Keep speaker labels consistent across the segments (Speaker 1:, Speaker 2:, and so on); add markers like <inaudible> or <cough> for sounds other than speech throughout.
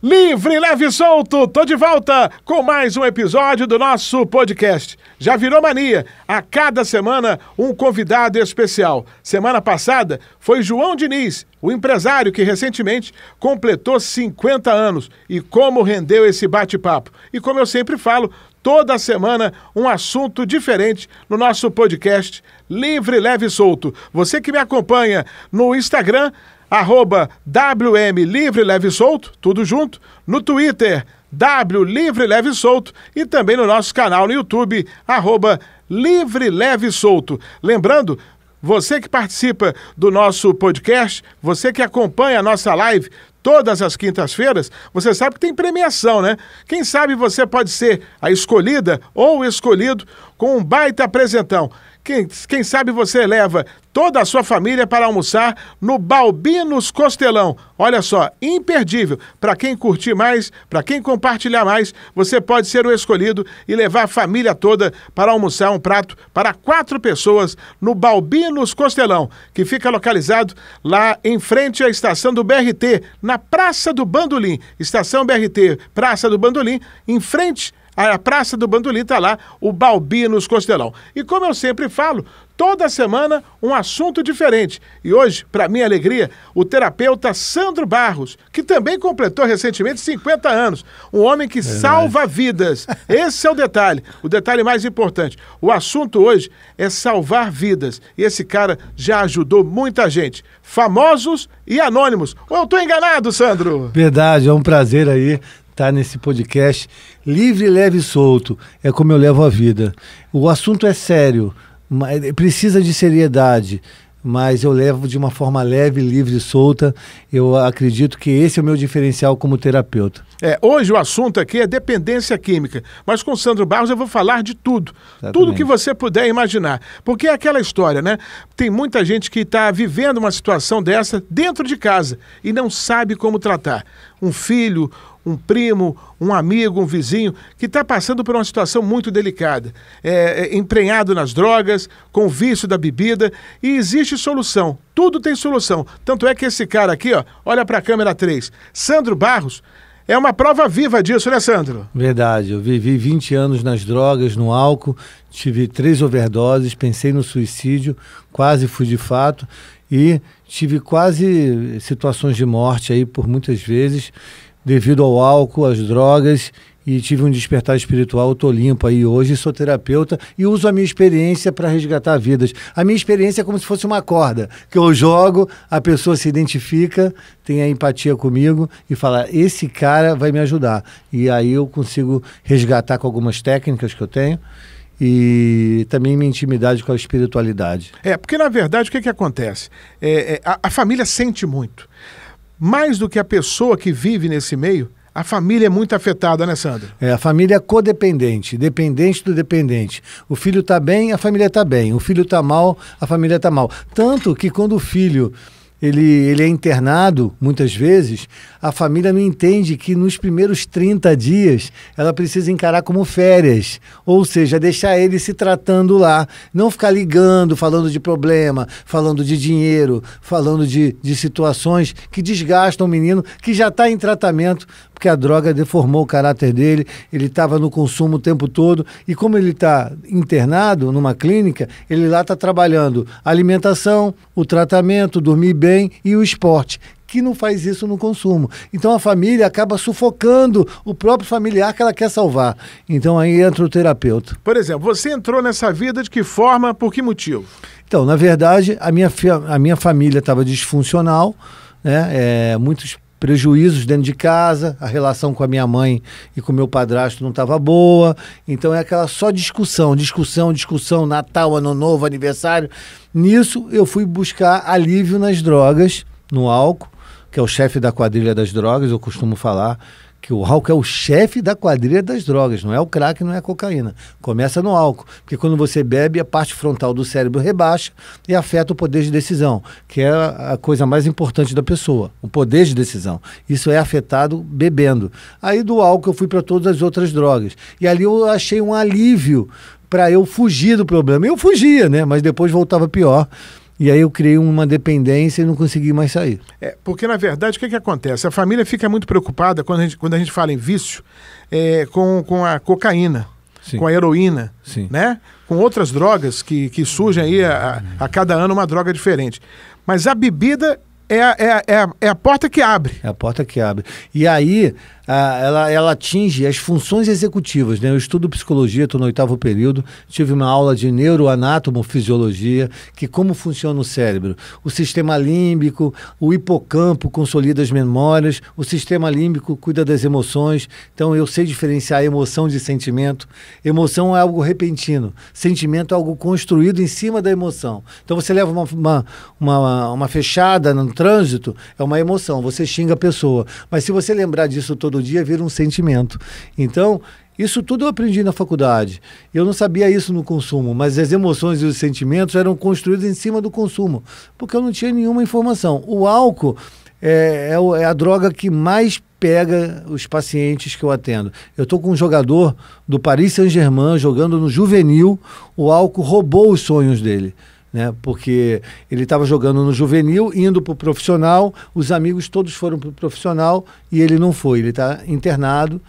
Speaker 1: Livre, leve e solto, tô de volta com mais um episódio do nosso podcast. Já virou mania, a cada semana um convidado especial. Semana passada foi João Diniz, o empresário que recentemente completou 50 anos. E como rendeu esse bate-papo? E como eu sempre falo, toda semana um assunto diferente no nosso podcast Livre, leve e solto. Você que me acompanha no Instagram, arroba WM Livre Leve Solto, tudo junto, no Twitter, W Livre Leve Solto e também no nosso canal no YouTube, arroba Livre Leve Solto. Lembrando, você que participa do nosso podcast, você que acompanha a nossa live todas as quintas-feiras, você sabe que tem premiação, né? Quem sabe você pode ser a escolhida ou escolhido com um baita apresentão quem, quem sabe você leva toda a sua família para almoçar no Balbinos Costelão. Olha só, imperdível. Para quem curtir mais, para quem compartilhar mais, você pode ser o escolhido e levar a família toda para almoçar um prato para quatro pessoas no Balbinos Costelão, que fica localizado lá em frente à estação do BRT, na Praça do Bandolim. Estação BRT, Praça do Bandolim, em frente a Praça do Bandolim está lá, o Balbinos Costelão. E como eu sempre falo, toda semana um assunto diferente. E hoje, para minha alegria, o terapeuta Sandro Barros, que também completou recentemente 50 anos, um homem que é salva verdade. vidas. Esse é o detalhe, o detalhe mais importante. O assunto hoje é salvar vidas. E esse cara já ajudou muita gente, famosos e anônimos. Ou eu estou enganado, Sandro?
Speaker 2: Verdade, é um prazer aí tá nesse podcast. Livre, leve e solto. É como eu levo a vida. O assunto é sério, mas precisa de seriedade. Mas eu levo de uma forma leve, livre e solta. Eu acredito que esse é o meu diferencial como terapeuta.
Speaker 1: É, hoje o assunto aqui é dependência química, mas com Sandro Barros eu vou falar de tudo. Exatamente. Tudo que você puder imaginar. Porque é aquela história, né? Tem muita gente que está vivendo uma situação dessa dentro de casa e não sabe como tratar. Um filho, um primo, um amigo, um vizinho que está passando por uma situação muito delicada, é, é, emprenhado nas drogas, com vício da bebida, e existe solução. Tudo tem solução. Tanto é que esse cara aqui, ó, olha para a câmera 3, Sandro Barros, é uma prova viva disso, né, Sandro?
Speaker 2: Verdade. Eu vivi 20 anos nas drogas, no álcool, tive três overdoses, pensei no suicídio, quase fui de fato e tive quase situações de morte aí por muitas vezes devido ao álcool, às drogas e tive um despertar espiritual, estou limpo aí hoje, sou terapeuta e uso a minha experiência para resgatar vidas. A minha experiência é como se fosse uma corda, que eu jogo, a pessoa se identifica, tem a empatia comigo e fala, esse cara vai me ajudar. E aí eu consigo resgatar com algumas
Speaker 1: técnicas que eu tenho e também minha intimidade com a espiritualidade. É, porque na verdade o que, que acontece? É, é a, a família sente muito mais do que a pessoa que vive nesse meio, a família é muito afetada, né, Sandro?
Speaker 2: É, a família é codependente, dependente do dependente. O filho está bem, a família está bem. O filho está mal, a família está mal. Tanto que quando o filho ele, ele é internado, muitas vezes, a família não entende que nos primeiros 30 dias ela precisa encarar como férias, ou seja, deixar ele se tratando lá, não ficar ligando, falando de problema, falando de dinheiro, falando de, de situações que desgastam o menino que já está em tratamento, porque a droga deformou o caráter dele, ele estava no consumo o tempo todo e como ele está internado numa clínica, ele lá está trabalhando alimentação, o tratamento, dormir bem e o esporte, que não faz isso no consumo. Então a família acaba sufocando o próprio familiar que ela quer salvar. Então aí entra o terapeuta.
Speaker 1: Por exemplo, você entrou nessa vida de que forma, por que motivo?
Speaker 2: Então, na verdade, a minha, a minha família estava disfuncional, né? É, muitos prejuízos dentro de casa, a relação com a minha mãe e com meu padrasto não estava boa. Então é aquela só discussão, discussão, discussão, Natal, Ano Novo, aniversário. Nisso eu fui buscar alívio nas drogas, no álcool que é o chefe da quadrilha das drogas, eu costumo falar que o álcool é o chefe da quadrilha das drogas, não é o crack, não é a cocaína. Começa no álcool, porque quando você bebe, a parte frontal do cérebro rebaixa e afeta o poder de decisão, que é a coisa mais importante da pessoa, o poder de decisão. Isso é afetado bebendo. Aí do álcool eu fui para todas as outras drogas. E ali eu achei um alívio para eu fugir do problema. Eu fugia, né? Mas depois voltava pior. E aí eu criei uma dependência e não consegui mais sair.
Speaker 1: É, porque, na verdade, o que, que acontece? A família fica muito preocupada quando a gente, quando a gente fala em vício é, com, com a cocaína. Sim. com a heroína, Sim. né? Com outras drogas que, que surgem aí a, a cada ano uma droga diferente. Mas a bebida é a, é, a, é, a, é a porta que abre. É a porta que
Speaker 2: abre. E aí ah, ela, ela atinge as funções executivas. Né? Eu estudo psicologia, estou no oitavo período, tive uma aula de neuroanatomofisiologia, que como funciona o cérebro. O sistema límbico, o hipocampo consolida as memórias, o sistema límbico cuida das emoções. Então eu sei diferenciar emoção de sentimento. Emoção é algo repentino, sentimento é algo construído em cima da emoção. Então você leva uma, uma, uma, uma fechada no trânsito, é uma emoção, você xinga a pessoa. Mas se você lembrar disso todo dia vira um sentimento. Então, isso tudo eu aprendi na faculdade. Eu não sabia isso no consumo, mas as emoções e os sentimentos eram construídos em cima do consumo, porque eu não tinha nenhuma informação. O álcool é, é, é a droga que mais pega os pacientes que eu atendo. Eu estou com um jogador do Paris Saint-Germain jogando no juvenil, o álcool roubou os sonhos dele né? Porque ele estava jogando no juvenil, indo para o profissional, os amigos todos foram para o profissional e ele não foi. Ele está internado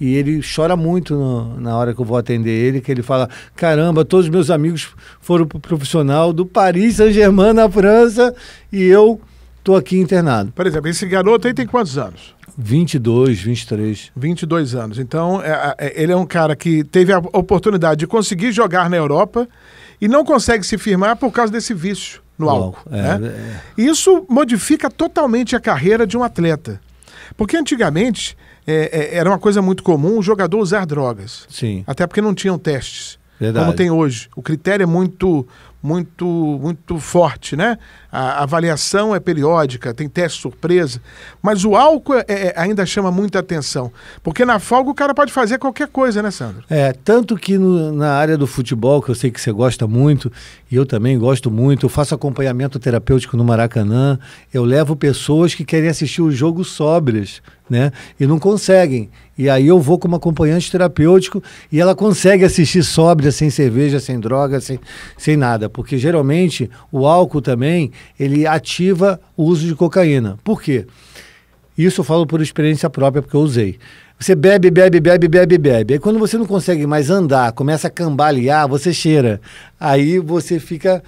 Speaker 2: e ele chora muito no, na hora que eu vou atender ele, que ele fala: caramba, todos os meus amigos foram para o profissional do Paris Saint-Germain
Speaker 1: na França e eu estou aqui internado. Por exemplo, esse garoto aí tem quantos anos? 22, 23. 22 anos. Então, é, é, é, ele é um cara que teve a oportunidade de conseguir jogar na Europa e não consegue se firmar por causa desse vício no álcool. É, né? é. Isso modifica totalmente a carreira de um atleta. Porque antigamente é, é, era uma coisa muito comum o jogador usar drogas. Sim. Até porque não tinham testes. Verdade. Como tem hoje. O critério é muito, muito, muito forte, né? A avaliação é periódica, tem teste surpresa, mas o álcool é, é, ainda chama muita atenção, porque na folga o cara pode fazer qualquer coisa, né, Sandro?
Speaker 2: É, tanto que no, na área do futebol, que eu sei que você gosta muito, e eu também gosto muito, eu faço acompanhamento terapêutico no Maracanã, eu levo pessoas que querem assistir o jogo sóbrias, né? E não conseguem. E aí eu vou como acompanhante terapêutico e ela consegue assistir sóbria, sem cerveja, sem droga, sem, sem nada porque geralmente o álcool também ele ativa o uso de cocaína. Por quê? Isso eu falo por experiência própria, porque eu usei. Você bebe, bebe, bebe, bebe, bebe. Aí quando você não consegue mais andar, começa a cambalear, você cheira. Aí você fica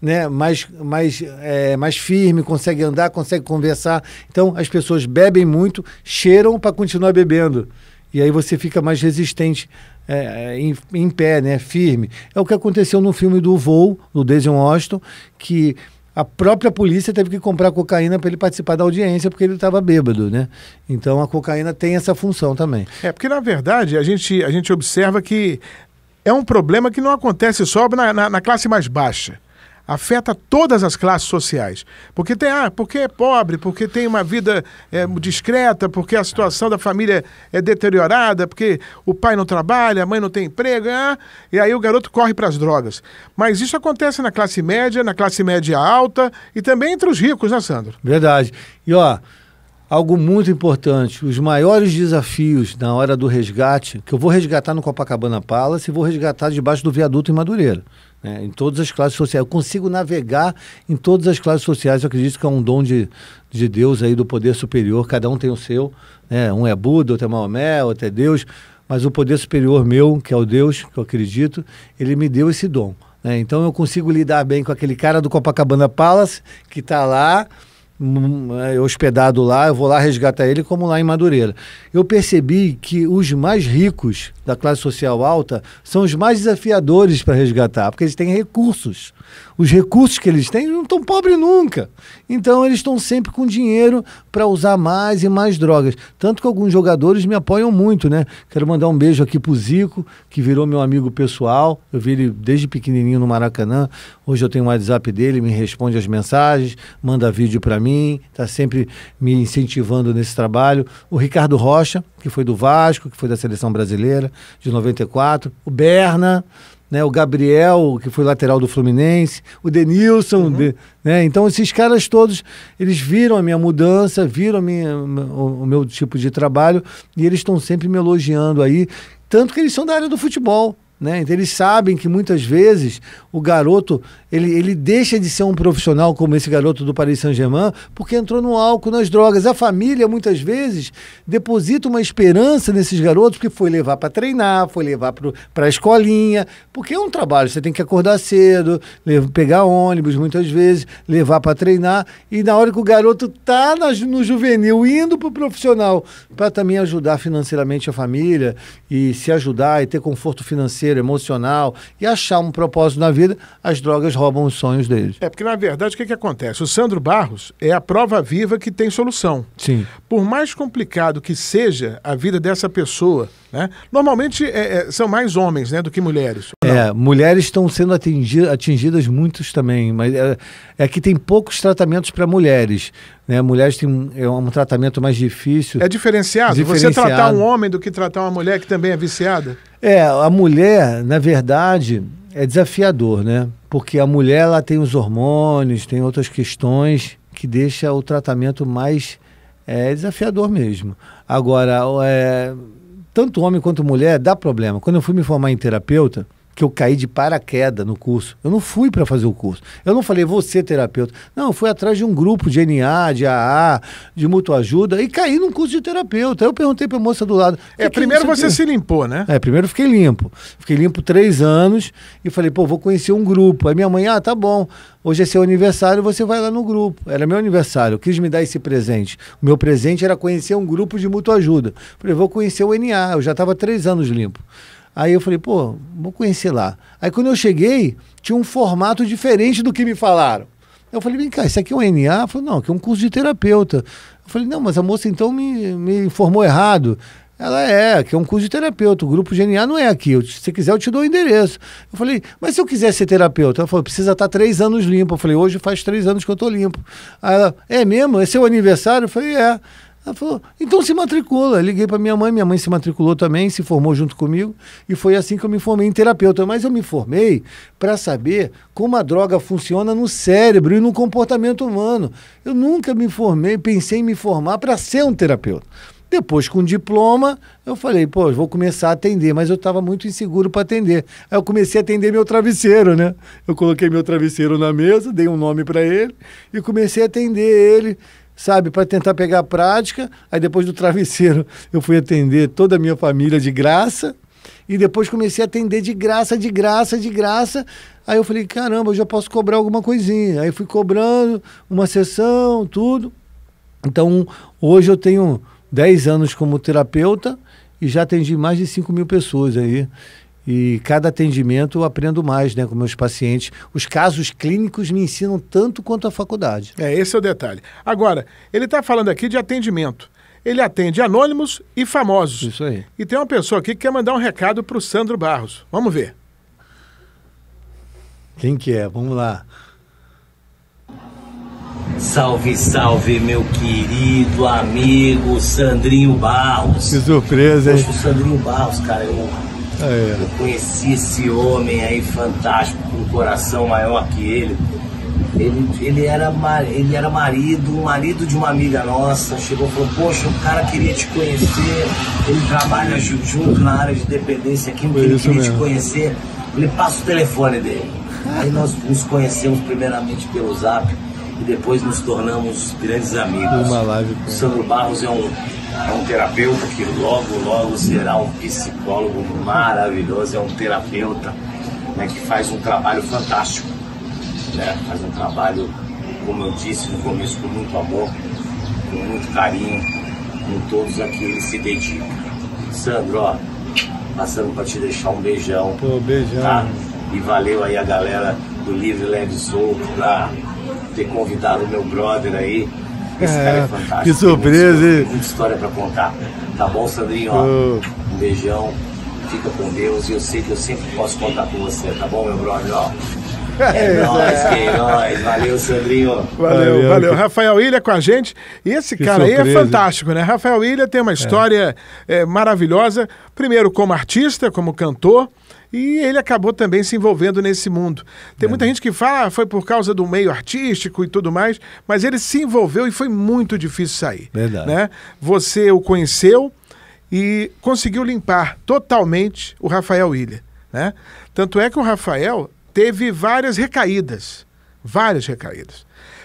Speaker 2: né, mais, mais, é, mais firme, consegue andar, consegue conversar. Então as pessoas bebem muito, cheiram para continuar bebendo. E aí você fica mais resistente é, é, em, em, pé, né, firme. É o que aconteceu no filme do Voo, do Daisy Washington, que a própria polícia teve que comprar cocaína para ele participar da audiência porque ele estava bêbado, né? Então a cocaína tem essa função também.
Speaker 1: É porque na verdade a gente, a gente observa que é um problema que não acontece só na, na, na classe mais baixa afeta todas as classes sociais. Porque tem, ah, porque é pobre, porque tem uma vida é, discreta, porque a situação da família é deteriorada, porque o pai não trabalha, a mãe não tem emprego, ah, e aí o garoto corre para as drogas. Mas isso acontece na classe média, na classe média alta e também entre os ricos, né, Sandro? Verdade. E ó, algo muito
Speaker 2: importante. Os maiores desafios na hora do resgate, que eu vou resgatar no Copacabana Palace e vou resgatar debaixo do viaduto em Madureira né, em todas as classes sociais. Eu consigo navegar em todas as classes sociais. Eu acredito que é um dom de, de Deus aí, do poder superior. Cada um tem o seu. Né? Um é Buda, outro é Maomé, outro é Deus. Mas o poder superior meu, que é o Deus, que eu acredito, ele me deu esse dom. Né? Então eu consigo lidar bem com aquele cara do Copacabana Palace que está lá é, hospedado lá, eu vou lá resgatar ele, como lá em Madureira. Eu percebi que os mais ricos da classe social alta são os mais desafiadores para resgatar, porque eles têm recursos. Os recursos que eles têm não estão pobres nunca. Então eles estão sempre com dinheiro para usar mais e mais drogas. Tanto que alguns jogadores me apoiam muito, né? Quero mandar um beijo aqui o Zico, que virou meu amigo pessoal. Eu vi ele desde pequenininho no Maracanã. Hoje eu tenho o um WhatsApp dele, me responde as mensagens, manda vídeo para mim mim, está sempre me incentivando nesse trabalho. O Ricardo Rocha, que foi do Vasco, que foi da seleção brasileira de 94. O Berna, né, o Gabriel, que foi lateral do Fluminense, o Denilson, uhum. de, né? Então esses caras todos, eles viram a minha mudança, viram minha, o, o, meu tipo de trabalho e eles estão sempre me elogiando aí, tanto que eles são da área do futebol. Né? Então, eles sabem que muitas vezes o garoto ele, ele deixa de ser um profissional como esse garoto do Paris Saint-Germain porque entrou no álcool, nas drogas. A família muitas vezes deposita uma esperança nesses garotos porque foi levar para treinar, foi levar para a escolinha, porque é um trabalho. Você tem que acordar cedo, pegar ônibus muitas vezes, levar para treinar e na hora que o garoto tá no juvenil indo para o profissional para também ajudar financeiramente a família e se ajudar e ter conforto financeiro
Speaker 1: financeiro, emocional e achar um propósito na vida, as drogas roubam os sonhos deles. É porque, na verdade, o que, que acontece? O Sandro Barros é a prova viva que tem solução. Sim. Por mais complicado que seja a vida dessa pessoa, né? Normalmente é, é, são mais homens né, do que mulheres.
Speaker 2: É, mulheres estão sendo atingida, atingidas muitos também, mas é, é que tem poucos tratamentos para mulheres. Né? Mulheres têm é um tratamento mais difícil. É diferenciado? diferenciado. Você tratar um
Speaker 1: homem do que tratar uma mulher que também é viciada?
Speaker 2: É, a mulher, na verdade, é desafiador, né? Porque a mulher ela tem os hormônios, tem outras questões que deixa o tratamento mais é, desafiador mesmo. Agora, é, tanto homem quanto mulher dá problema. Quando eu fui me formar em terapeuta, que eu caí de paraquedas no curso. Eu não fui para fazer o curso. Eu não falei, você terapeuta. Não, eu fui atrás de um grupo de NA, de AA, de mutua ajuda e caí num curso de terapeuta. eu perguntei para a moça do lado. É, primeiro você se limpou, né? É, primeiro eu fiquei limpo. Fiquei limpo três anos e falei, pô, vou conhecer um grupo. Aí minha mãe, ah, tá bom. Hoje é seu aniversário, você vai lá no grupo. Era meu aniversário, eu quis me dar esse presente. O meu presente era conhecer um grupo de mutua ajuda. Falei, vou conhecer o NA. Eu já estava três anos limpo. Aí eu falei, pô, vou conhecer lá. Aí quando eu cheguei, tinha um formato diferente do que me falaram. Eu falei, vem cá, isso aqui é um NA? Eu falei, não, aqui é um curso de terapeuta. Eu falei, não, mas a moça então me, me informou errado. Ela é, aqui é um curso de terapeuta, o grupo de N.A. não é aqui. Eu, se quiser, eu te dou o endereço. Eu falei, mas se eu quiser ser terapeuta? Ela falou, precisa estar tá três anos limpo. Eu falei, hoje faz três anos que eu estou limpo. Aí ela, é mesmo? Esse é o aniversário? Eu falei, é. Ela falou, então se matricula. Liguei para minha mãe, minha mãe se matriculou também, se formou junto comigo, e foi assim que eu me formei em terapeuta. Mas eu me formei para saber como a droga funciona no cérebro e no comportamento humano. Eu nunca me formei, pensei em me formar para ser um terapeuta. Depois, com diploma, eu falei, pô, vou começar a atender, mas eu estava muito inseguro para atender. Aí eu comecei a atender meu travesseiro, né? Eu coloquei meu travesseiro na mesa, dei um nome para ele e comecei a atender ele sabe, para tentar pegar a prática. Aí depois do travesseiro <laughs> eu fui atender toda a minha família de graça. E depois comecei a atender de graça, de graça, de graça. Aí eu falei, caramba, eu já posso cobrar alguma coisinha. Aí fui cobrando uma sessão, tudo. Então, hoje eu tenho 10 anos como terapeuta e já atendi mais de 5 mil pessoas aí. E cada atendimento eu aprendo mais né, com meus pacientes. Os casos clínicos me ensinam tanto
Speaker 1: quanto a faculdade. É, esse é o detalhe. Agora, ele está falando aqui de atendimento. Ele atende anônimos e famosos. Isso aí. E tem uma pessoa aqui que quer mandar um recado para o Sandro Barros. Vamos ver. Quem que é? Vamos lá.
Speaker 3: Salve, salve, meu querido amigo Sandrinho Barros.
Speaker 2: Que surpresa, hein? Poxa, o Sandrinho Barros, cara, eu eu conheci
Speaker 3: esse homem aí fantástico, com um coração maior que ele. Ele, ele, era, ele era marido, marido de uma amiga nossa. Chegou e falou: Poxa, o cara queria te conhecer. Ele trabalha junto na área de dependência aqui, é ele queria mesmo. te conhecer. Ele passa o telefone dele. Aí nós nos conhecemos primeiramente pelo zap e depois nos tornamos grandes amigos. Uma live. O Sandro Barros é um, é um terapeuta que logo, logo será um psicólogo maravilhoso, é um terapeuta né, que faz um trabalho fantástico. Né? Faz um trabalho, como eu disse no começo, com muito amor, com muito carinho, com todos a que ele se dedica. Sandro, ó, passando para te deixar um beijão.
Speaker 2: Pô, beijão. Tá?
Speaker 3: E valeu aí a galera do Livre Leve Solto, da tá? ter convidado o meu brother aí.
Speaker 2: Esse é, cara é fantástico. Que surpresa, hein? Muita
Speaker 3: história para contar. Tá bom, Sandrinho? Ó, um beijão. Fica com Deus e eu sei que eu sempre posso contar com você, tá bom, meu brother? Ó, é, é que nóis, nóis. Valeu,
Speaker 2: Sandrinho. Valeu,
Speaker 1: valeu. valeu. Rafael Ilha com a gente. E esse que cara surpresa. aí é fantástico, né? Rafael Ilha tem uma é. história é. maravilhosa. Primeiro, como artista, como cantor. E ele acabou também se envolvendo nesse mundo. Tem muita é. gente que fala, ah, foi por causa do meio artístico e tudo mais, mas ele se envolveu e foi muito difícil sair. Verdade. Né? Você o conheceu e conseguiu limpar totalmente o Rafael Ilha. Né? Tanto é que o Rafael teve várias recaídas. Várias recaídas.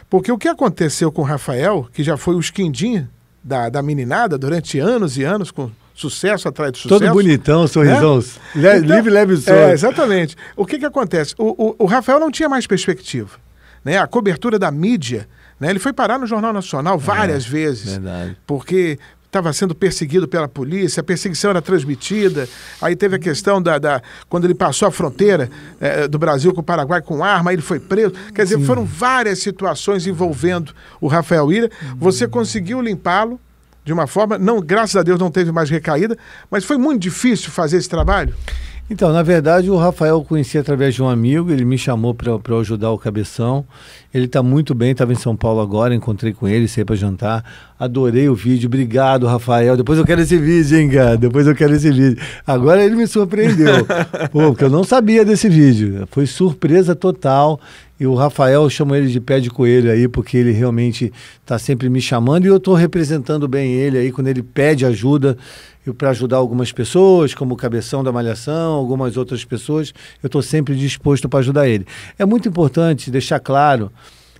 Speaker 1: Porque o que aconteceu com o Rafael, que já foi o esquindim da, da meninada durante anos e anos, com sucesso atrás de sucesso. Todo bonitão, né? sorrisão. É? Le, então, livre, leve e é, Exatamente. O que, que acontece? O, o, o Rafael não tinha mais perspectiva. Né? A cobertura da mídia. Né? Ele foi parar no Jornal Nacional várias é, vezes. Verdade. Porque estava sendo perseguido pela polícia, a perseguição era transmitida. Aí teve a questão da. da quando ele passou a fronteira é, do Brasil com o Paraguai com arma, ele foi preso. Quer dizer, Sim. foram várias situações envolvendo o Rafael Ira. Você conseguiu limpá-lo de uma forma, não, graças a Deus não teve mais recaída, mas foi muito difícil fazer esse trabalho? Então, na
Speaker 2: verdade, o Rafael eu conheci através de um amigo, ele me chamou para ajudar o Cabeção. Ele está muito bem, estava em São Paulo agora, encontrei com ele, saí para jantar. Adorei o vídeo, obrigado, Rafael. Depois eu quero esse vídeo, hein, cara? Depois eu quero esse vídeo. Agora ele me surpreendeu, <laughs> Pô, porque eu não sabia desse vídeo. Foi surpresa total. E o Rafael, eu chamo ele de pé de coelho aí, porque ele realmente está sempre me chamando e eu estou representando bem ele aí. Quando ele pede ajuda, e para ajudar algumas pessoas, como o Cabeção da Malhação, algumas outras pessoas, eu estou sempre disposto para ajudar ele. É muito importante deixar claro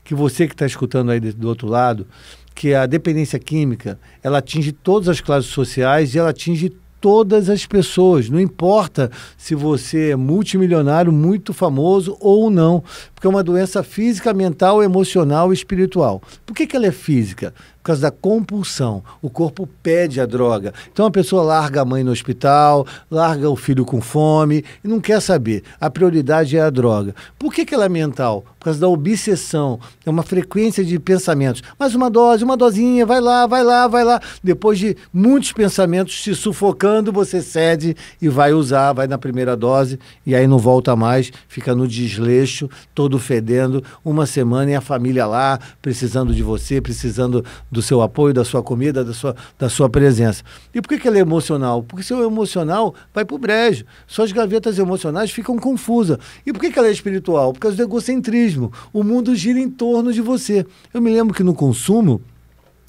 Speaker 2: que você que está escutando aí do outro lado, que a dependência química, ela atinge todas as classes sociais e ela atinge todas as pessoas, não importa se você é multimilionário, muito famoso ou não, porque é uma doença física, mental, emocional e espiritual. Por que, que ela é física? por causa da compulsão. O corpo pede a droga. Então a pessoa larga a mãe no hospital, larga o filho com fome e não quer saber. A prioridade é a droga. Por que, que ela é mental? Por causa da obsessão. É uma frequência de pensamentos. Mais uma dose, uma dosinha, vai lá, vai lá, vai lá. Depois de muitos pensamentos se sufocando, você cede e vai usar, vai na primeira dose e aí não volta mais, fica no desleixo, todo fedendo, uma semana e a família lá precisando de você, precisando do seu apoio, da sua comida, da sua, da sua presença. E por que, que ela é emocional? Porque seu emocional vai para o brejo. Suas gavetas emocionais ficam confusas. E por que, que ela é espiritual? Por causa do egocentrismo. O mundo gira em torno de você. Eu me lembro que no consumo,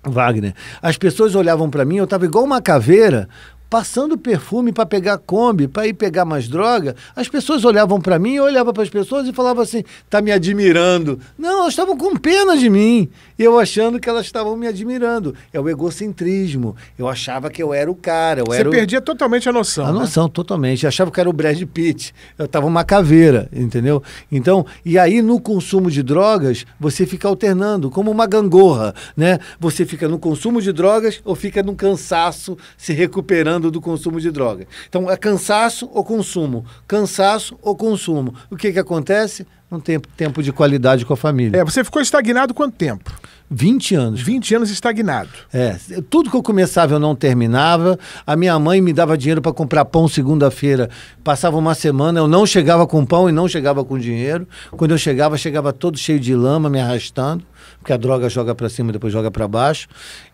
Speaker 2: Wagner, as pessoas olhavam para mim, eu estava igual uma caveira, passando perfume para pegar Kombi, para ir pegar mais droga, as pessoas olhavam para mim, eu olhava para as pessoas e falava assim: tá me admirando. Não, elas estavam com pena de mim. Eu achando que elas estavam me admirando. É o egocentrismo. Eu achava que eu era o cara. Eu Você era perdia o... totalmente a noção. A né? noção, totalmente. Eu achava que era o Brad Pitt. Eu estava uma caveira, entendeu? Então, e aí no consumo de drogas, você fica alternando, como uma gangorra, né? Você fica no consumo de drogas ou fica no cansaço, se recuperando do consumo de droga. Então, é cansaço ou consumo? Cansaço ou consumo? O que, que acontece? Não tem tempo de qualidade com a família. É, você ficou estagnado quanto tempo? 20 anos. 20 anos estagnado. É, tudo que eu começava eu não terminava. A minha mãe me dava dinheiro para comprar pão segunda-feira. Passava uma semana, eu não chegava com pão e não chegava com dinheiro. Quando eu chegava, chegava todo cheio de lama, me arrastando, porque a droga joga para cima e depois joga para baixo.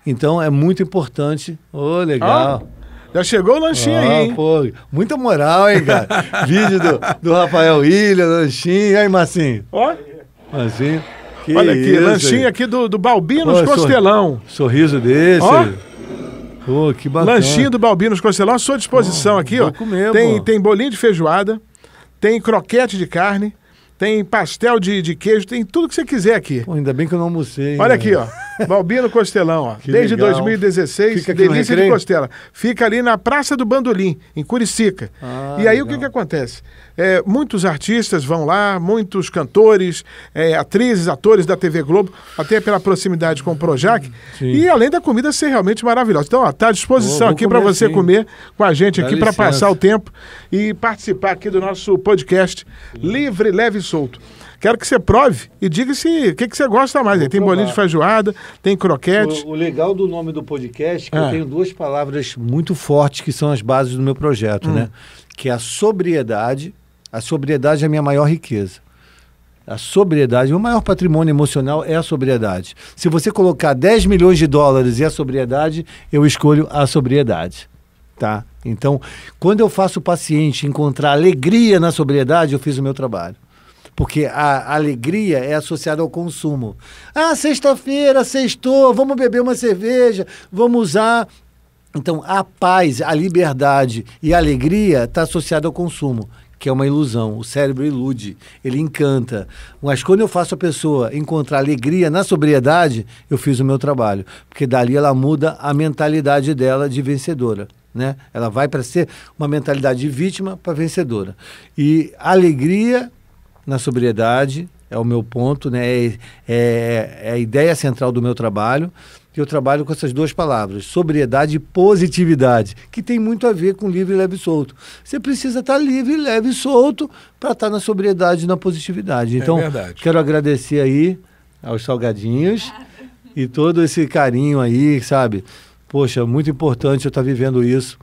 Speaker 2: Então é muito importante. Ô, oh, legal. Ah. Já chegou o lanchinho aí. Ah, hein? Pô, muita moral, hein, cara? <laughs> Vídeo do, do Rafael Ilha, lanchinho. E aí, Marcinho? Ó. Marcinho. Que Olha aqui, isso, lanchinho aí.
Speaker 1: aqui do, do Balbinos Pô, Costelão.
Speaker 2: Sorriso desse. Pô, que bacana. Lanchinho
Speaker 1: do Balbinos Costelão à sua disposição pô, aqui, ó. Comer, tem, tem bolinho de feijoada, tem croquete de carne, tem pastel de, de queijo, tem tudo que você quiser aqui. Pô, ainda bem que eu não almocei. Olha aqui, ó. Balbino Costelão, ó. Que Desde legal. 2016, Delícia de Costela. Fica ali na Praça do Bandolim, em Curicica. Ah, e aí legal. o que, que acontece? É, muitos artistas vão lá, muitos cantores, é, atrizes, atores da TV Globo, até pela proximidade com o Projac. Sim. E além da comida ser realmente maravilhosa. Então, está à disposição Boa, aqui para você sim. comer com a gente Dá aqui para passar o tempo e participar aqui do nosso podcast Livre, Leve e Solto. Quero que você prove e diga se o que, que você gosta mais. tem provar. bolinho de feijoada, tem croquete.
Speaker 2: O, o, legal do nome do podcast é que eu é. tenho duas palavras muito fortes que são as bases do meu projeto, hum. né? Que é a sobriedade. A sobriedade é a minha maior riqueza. A sobriedade, o maior patrimônio emocional é a sobriedade. Se você colocar 10 milhões de dólares e a sobriedade, eu escolho a sobriedade. Tá? Então, quando eu faço o paciente encontrar alegria na sobriedade, eu fiz o meu trabalho porque a alegria é associada ao consumo. Ah, sexta-feira, sextou, vamos beber uma cerveja, vamos usar então, a paz, a liberdade e a alegria está associada ao consumo, que é uma ilusão. O cérebro ilude, ele encanta. Mas quando eu faço a pessoa encontrar alegria na sobriedade, eu fiz o meu trabalho, porque dali ela muda a mentalidade dela de vencedora. Né? Ela vai para ser uma mentalidade de vítima para vencedora. E alegria na sobriedade, é o meu ponto, né? É, é, é, a ideia central do meu trabalho. e Eu trabalho com essas duas palavras, sobriedade e positividade, que tem muito a ver com livre, leve e solto. Você precisa estar tá livre, leve e solto para estar tá na sobriedade e na positividade. É então, é quero agradecer aí aos salgadinhos e todo esse carinho aí, sabe? Poxa, muito importante eu estar tá vivendo isso.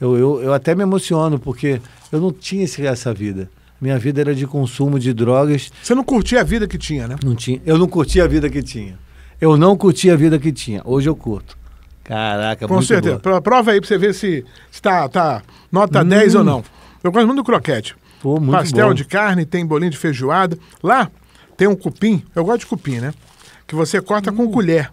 Speaker 2: Eu, eu, eu até me emociono, porque eu não tinha essa vida. Minha vida era de consumo de drogas. Você não curtia a vida que tinha, né? Não tinha. Eu não curtia a vida que tinha.
Speaker 1: Eu não curtia a vida que tinha. Hoje eu curto.
Speaker 2: Caraca, Com muito certeza.
Speaker 1: Boa. Prova aí pra você ver se está tá, nota hum. 10 ou não. Eu gosto muito do croquete. Pô, muito Pastel bom. de carne, tem bolinho de feijoada. Lá tem um cupim, eu gosto de cupim, né? Que você corta hum. com colher.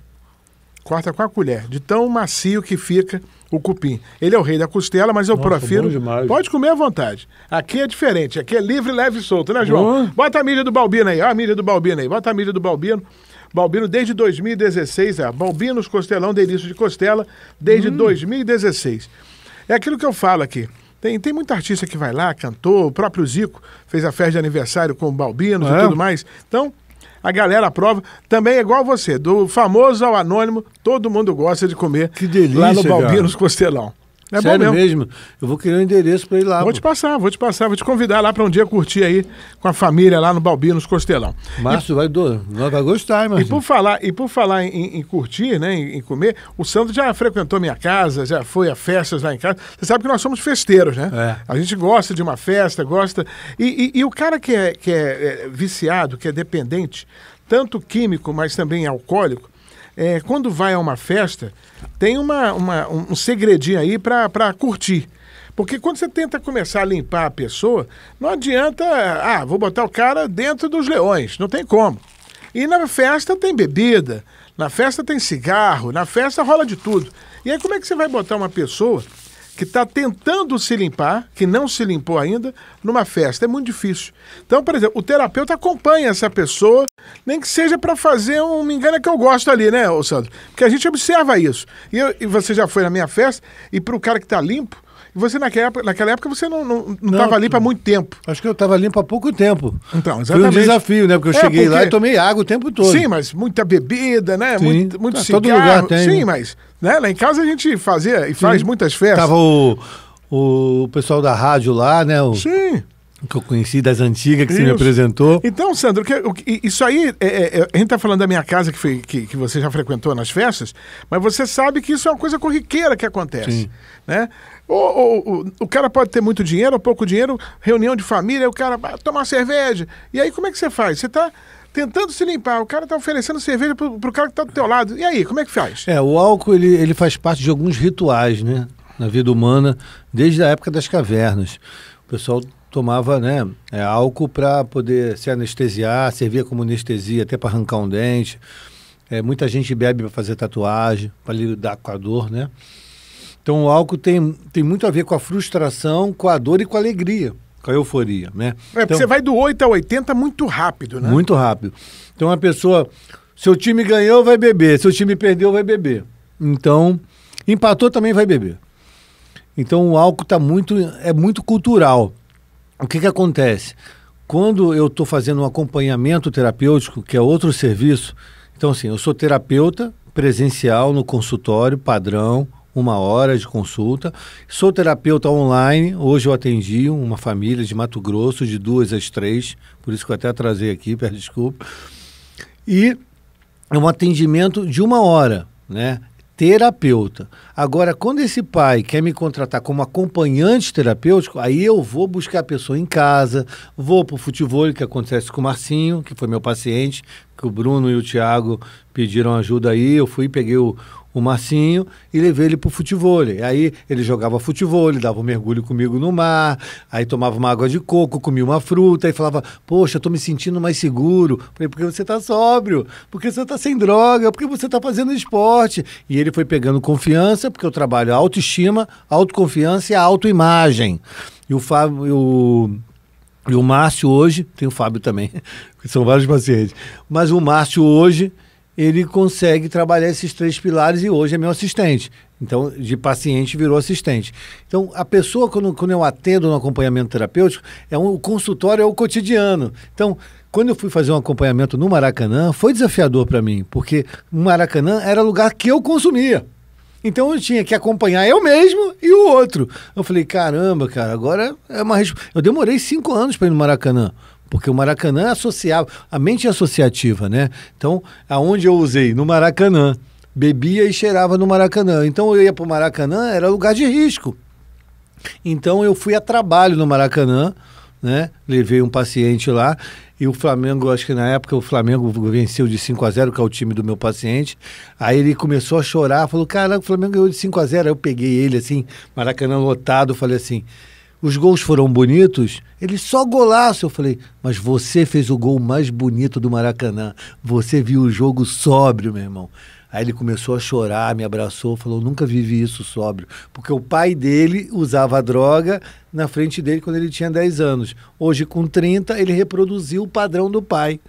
Speaker 1: Corta com a colher, de tão macio que fica o cupim. Ele é o rei da costela, mas eu Nossa, prefiro. Pode comer à vontade. Aqui é diferente, aqui é livre, leve e solto, né, João? Uhum. Bota a mídia do Balbino aí, a mídia do Balbino aí, bota a mídia do Balbino. Balbino desde 2016, é, Balbinos Costelão, delício de costela, desde hum. 2016. É aquilo que eu falo aqui. Tem, tem muita artista que vai lá, cantou, o próprio Zico fez a festa de aniversário com o Balbinos é. e tudo mais. Então, a galera prova. Também é igual você, do famoso ao anônimo, todo mundo gosta de comer. Que delícia. Lá no Balbinos Costelão. É Sério bom mesmo. mesmo. Eu vou criar um endereço para ir lá. Vou pô. te passar, vou te passar, vou te convidar lá para um dia curtir aí com a família lá no Balbinos Costelão. Márcio e, vai, do, vai gostar, mas. E por falar, e por falar em, em curtir, né, em, em, comer, o Sandro já frequentou minha casa, já foi a festas lá em casa. Você sabe que nós somos festeiros, né? É. A gente gosta de uma festa, gosta. E, e, e o cara que é, que é, é viciado, que é dependente, tanto químico, mas também alcoólico, é, quando vai a uma festa, tem uma, uma um segredinho aí para curtir. Porque quando você tenta começar a limpar a pessoa, não adianta, ah, vou botar o cara dentro dos leões, não tem como. E na festa tem bebida, na festa tem cigarro, na festa rola de tudo. E aí como é que você vai botar uma pessoa que está tentando se limpar, que não se limpou ainda, numa festa. É muito difícil. Então, por exemplo, o terapeuta acompanha essa pessoa, nem que seja para fazer um me engana que eu gosto ali, né, ô Sandro? Porque a gente observa isso. E, eu, e você já foi na minha festa, e para o cara que está limpo, você naquela época, naquela época você não estava não, limpo há muito tempo. Acho que eu estava limpo há pouco tempo. Então, exatamente. Foi um desafio, né? Porque eu é, cheguei porque... lá e tomei água o tempo todo. Sim, mas muita bebida, né? Sim. Muito, muito tá, ah, cigarro. Todo lugar tem. Sim, né? mas né? Lá em casa a gente fazia e faz Sim. muitas festas. Tava o, o pessoal da rádio lá, né? O... Sim
Speaker 2: que eu conheci das antigas que isso. você me apresentou.
Speaker 1: Então, Sandro, que, é, isso aí, é, é, é a gente está falando da minha casa que, foi, que, que, você já frequentou nas festas, mas você sabe que isso é uma coisa corriqueira que acontece, Sim. né? Ou, ou, ou, o cara pode ter muito dinheiro ou pouco dinheiro, reunião de família, o cara vai tomar cerveja. E aí como é que você faz? Você está tentando se limpar. O cara tá oferecendo cerveja pro, pro cara que tá do teu lado. E aí, como é que faz?
Speaker 2: É, o álcool ele, ele faz parte de alguns rituais, né? Na vida humana, desde a época das cavernas. O pessoal tomava né, é, álcool para poder se anestesiar, servia como anestesia até para arrancar um dente. É, muita gente bebe para fazer tatuagem, para lidar com a dor, né? Então o álcool tem, tem muito a ver com a frustração, com a dor e com a alegria com a euforia, né? É, então, você vai do 8 a 80 muito rápido, né? Muito rápido. Então a pessoa, seu time ganhou, vai beber, seu time perdeu, vai beber. Então, empatou também vai beber. Então o álcool tá muito é muito cultural. O que que acontece? Quando eu estou fazendo um acompanhamento terapêutico, que é outro serviço, então assim, eu sou terapeuta presencial no consultório padrão, uma hora de consulta. Sou terapeuta online. Hoje eu atendi uma família de Mato Grosso, de duas às três, por isso que eu até trazer aqui, <laughs> peço desculpa. E é um atendimento de uma hora, né? Terapeuta. Agora, quando esse pai quer me contratar como acompanhante terapêutico, aí eu vou buscar a pessoa em casa, vou para o futebol, que acontece com o Marcinho, que foi meu paciente, que o Bruno e o Thiago pediram ajuda aí, eu fui, peguei o, o Marcinho e levei ele pro futebol. Aí ele jogava futebol, dava um mergulho comigo no mar, aí tomava uma água de coco, comia uma fruta e falava: Poxa, tô me sentindo mais seguro. Falei, porque você tá sóbrio, porque você tá sem droga, porque você tá fazendo esporte. E ele foi pegando confiança, porque eu trabalho autoestima, autoconfiança e autoimagem. E o Fábio. E o... E o Márcio hoje, tem o Fábio também são vários pacientes. Mas o Márcio hoje, ele consegue trabalhar esses três pilares e hoje é meu assistente. Então, de paciente virou assistente. Então, a pessoa, quando, quando eu atendo no acompanhamento terapêutico, é um, o consultório é o cotidiano. Então, quando eu fui fazer um acompanhamento no Maracanã, foi desafiador para mim, porque o Maracanã era lugar que eu consumia. Então eu tinha que acompanhar eu mesmo e o outro. Eu falei, caramba, cara, agora é uma. Eu demorei cinco anos para ir no Maracanã. Porque o Maracanã é associava, a mente é associativa, né? Então, aonde eu usei? No Maracanã. Bebia e cheirava no Maracanã. Então eu ia para o Maracanã, era lugar de risco. Então eu fui a trabalho no Maracanã, né? Levei um paciente lá e o Flamengo, acho que na época o Flamengo venceu de 5 a 0, que é o time do meu paciente. Aí ele começou a chorar, falou: "Caraca, o Flamengo ganhou de 5 a 0". Aí eu peguei ele assim, Maracanã lotado, falei assim: os gols foram bonitos, ele só golaço. Eu falei, mas você fez o gol mais bonito do Maracanã. Você viu o jogo sóbrio, meu irmão. Aí ele começou a chorar, me abraçou, falou: nunca vivi isso sóbrio. Porque o pai dele usava droga na frente dele quando ele tinha 10 anos. Hoje, com 30, ele reproduziu o padrão do pai.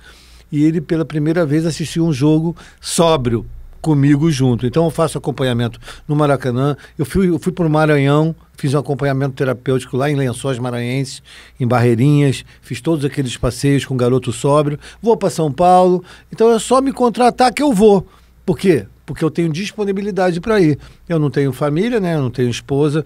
Speaker 2: E ele, pela primeira vez, assistiu um jogo sóbrio, comigo junto. Então eu faço acompanhamento no Maracanã. Eu fui, eu fui para o Maranhão, fiz um acompanhamento terapêutico lá em Lençóis Maranhenses, em Barreirinhas, fiz todos aqueles passeios com garoto sóbrio. Vou para São Paulo. Então é só me contratar que eu vou. Por quê? Porque eu tenho disponibilidade para ir. Eu não tenho família, né? Eu não tenho esposa,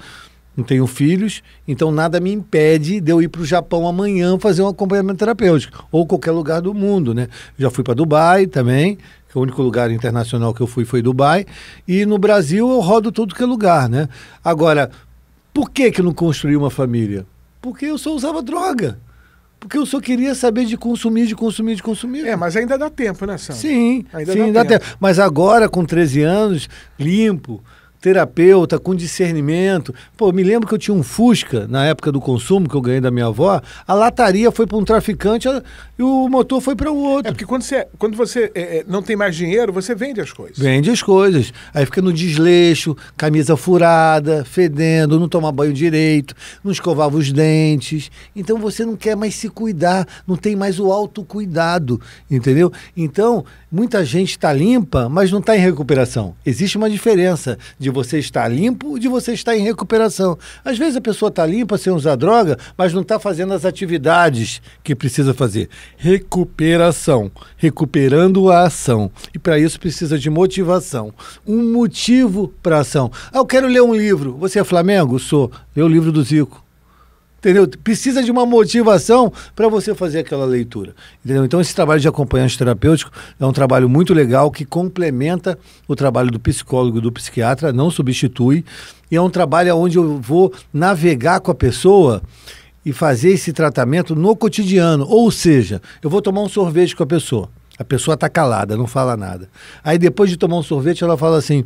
Speaker 2: não tenho filhos, então nada me impede de eu ir para o Japão amanhã fazer um acompanhamento terapêutico, ou qualquer lugar do mundo, né? Já fui para Dubai também, o único lugar internacional que eu fui foi Dubai. E no Brasil eu rodo todo que é lugar, né? Agora, por que que não construí uma família? Porque eu só usava droga. Porque eu só queria
Speaker 1: saber de consumir, de consumir, de consumir. É, mas ainda dá tempo, né, Sam? Sim, ainda sim, dá, dá tempo.
Speaker 2: tempo. Mas agora, com 13 anos, limpo, terapeuta, com discernimento. Pô, me lembro que eu tinha um Fusca na época do consumo que eu ganhei da minha avó. A lataria
Speaker 1: foi para um traficante a, e o motor foi para o outro. É porque quando você, quando você é, é, não tem mais dinheiro, você vende as coisas.
Speaker 2: Vende as coisas. Aí fica no desleixo, camisa furada, fedendo, não toma banho direito, não escovava os dentes. Então você não quer mais se cuidar, não tem mais o autocuidado, entendeu? Então, muita gente está limpa, mas não está em recuperação. Existe uma diferença de você estar limpo e de você estar em recuperação. Às vezes a pessoa está limpa sem usar droga, mas não está fazendo as atividades que precisa fazer. Recuperação, recuperando a ação. E para isso precisa de motivação, um motivo para ação. Ah, eu quero ler um livro. Você é Flamengo? Sou. Lê o livro do Zico entendeu? Precisa de uma motivação para você fazer aquela leitura, entendeu? Então esse trabalho de acompanhante terapêutico é um trabalho muito legal que complementa o trabalho do psicólogo e do psiquiatra, não substitui, e é um trabalho onde eu vou navegar com a pessoa e fazer esse tratamento no cotidiano, ou seja, eu vou tomar um sorvete com a pessoa. A pessoa está calada, não fala nada. Aí depois de tomar um sorvete, ela fala assim: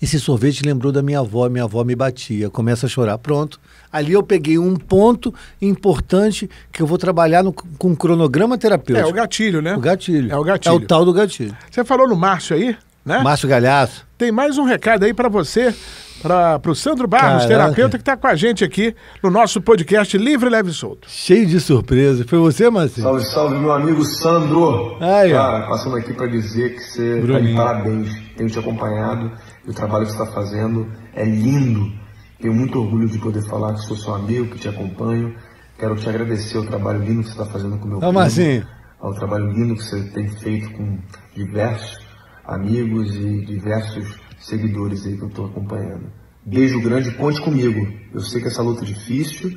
Speaker 2: esse sorvete lembrou da minha avó, minha avó me batia, começa a chorar. Pronto, ali eu peguei um ponto importante
Speaker 1: que eu vou trabalhar no, com cronograma terapêutico. É o gatilho, né? O gatilho. É o gatilho. É o tal do gatilho. Você falou no Márcio aí, né? Márcio Galhaço. Tem mais um recado aí para você, para o Sandro Barros, Caraca. terapeuta que está com a gente aqui no nosso podcast Livre, Leve e Solto. Cheio
Speaker 2: de surpresa. Foi você, Marcinho? Salve,
Speaker 1: salve, meu amigo Sandro. Aí, Cara, ah, passando aqui para dizer
Speaker 2: que você está de parabéns. Tenho te acompanhado e o trabalho que você está fazendo é lindo tenho muito orgulho de poder falar que sou seu amigo, que te acompanho. Quero te agradecer o trabalho lindo que você está fazendo com o meu Não, primo, ao é trabalho lindo que você tem feito com diversos amigos e diversos seguidores aí que eu estou acompanhando. Beijo grande, conte comigo. Eu sei que essa luta é difícil